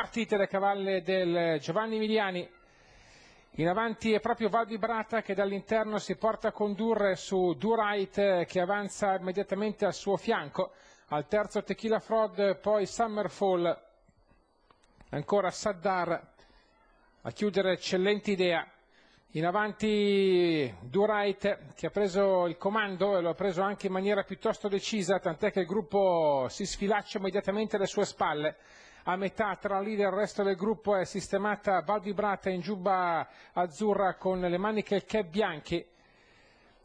partite da cavalle del Giovanni Miliani. In avanti è proprio Val di Brata che dall'interno si porta a condurre su Durait eh, che avanza immediatamente al suo fianco. Al terzo Tequila Frod, poi Summerfall, ancora Saddar. A chiudere eccellente idea. In avanti Durait che ha preso il comando e lo ha preso anche in maniera piuttosto decisa, tant'è che il gruppo si sfilaccia immediatamente alle sue spalle a metà tra leader e il resto del gruppo è sistemata Val Vibrata in giubba azzurra con le maniche e bianche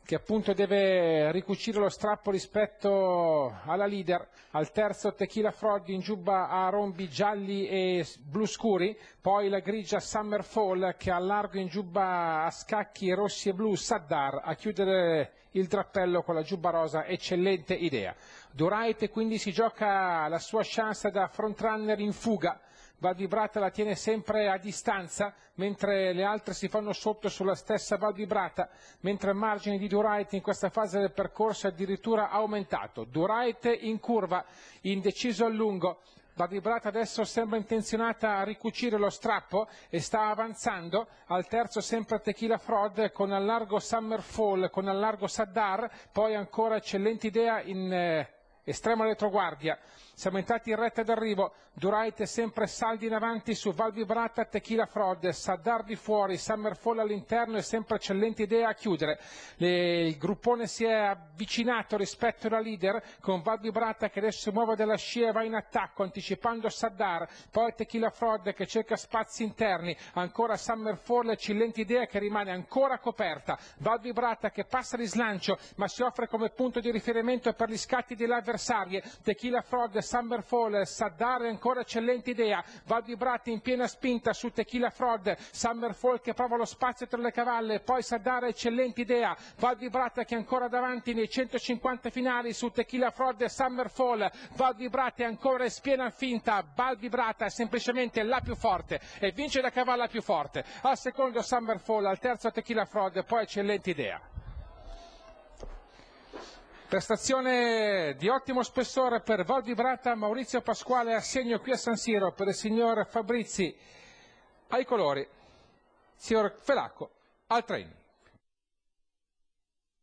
che appunto deve ricucire lo strappo rispetto alla leader, al terzo Tequila Frog in giubba a rombi gialli e blu scuri, poi la grigia Summer Fall che allarga in giubba a scacchi rossi e blu Saddar a chiudere il drappello con la giubba rosa, eccellente idea. Durait quindi si gioca la sua chance da frontrunner in fuga, Val Valdibrata la tiene sempre a distanza, mentre le altre si fanno sotto sulla stessa Val Valdibrata, mentre il margine di Durite in questa fase del percorso è addirittura aumentato. Durite in curva, indeciso a lungo, la vibrata adesso sembra intenzionata a ricucire lo strappo e sta avanzando al terzo sempre Tequila Fraud con allargo Summerfall, con allargo Saddar, poi ancora eccellente idea in eh, Estrema retroguardia, siamo entrati in retta d'arrivo, Durite sempre saldi in avanti su Val Vibrata, Tequila Fraud, Saddar di fuori, Summerfall all'interno e sempre eccellente idea a chiudere. Le, il gruppone si è avvicinato rispetto alla leader con Val Vibrata che adesso si muove dalla scia e va in attacco anticipando Saddar, poi Tequila Fraud che cerca spazi interni, ancora Summerfall, eccellente idea che rimane ancora coperta, Val Vibrata che passa di slancio ma si offre come punto di riferimento per gli scatti di live avversarie Tequila Frog, Summer Fall, Saddar ancora eccellente idea Val Vibrati in piena spinta su Tequila Frog Summer Fall che prova lo spazio tra le cavalle poi Saddar eccellente idea Val Vibrata che è ancora davanti nei 150 finali su Tequila Frog e Summer Fall Val Vibrata è ancora in spiena finta Val Vibrata è semplicemente la più forte e vince la cavalla più forte al secondo Summer Fall al terzo Tequila Frog poi eccellente idea Prestazione di ottimo spessore per Val Vibrata, Maurizio Pasquale a segno qui a San Siro per il signor Fabrizi ai colori, signor Felacco al train.